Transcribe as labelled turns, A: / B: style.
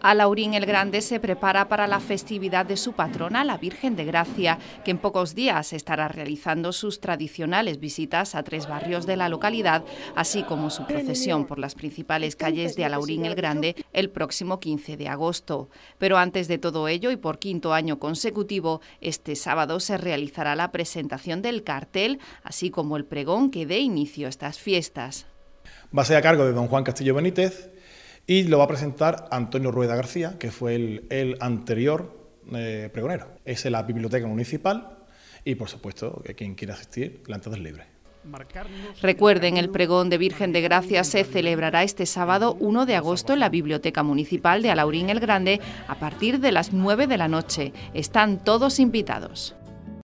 A: Alaurín el Grande se prepara para la festividad de su patrona, la Virgen de Gracia, que en pocos días estará realizando sus tradicionales visitas a tres barrios de la localidad, así como su procesión por las principales calles de Alaurín el Grande el próximo 15 de agosto. Pero antes de todo ello y por quinto año consecutivo, este sábado se realizará la presentación del cartel, así como el pregón que dé inicio a estas fiestas.
B: Va a ser a cargo de don Juan Castillo Benítez, y lo va a presentar Antonio Rueda García, que fue el, anterior eh, pregonero. Es la biblioteca municipal y, por supuesto, quien quiera asistir, la entrada es libre.
A: Recuerden, el pregón de Virgen de Gracia se celebrará este sábado 1 de agosto en la Biblioteca Municipal de Alaurín el Grande a partir de las 9 de la noche. Están todos invitados.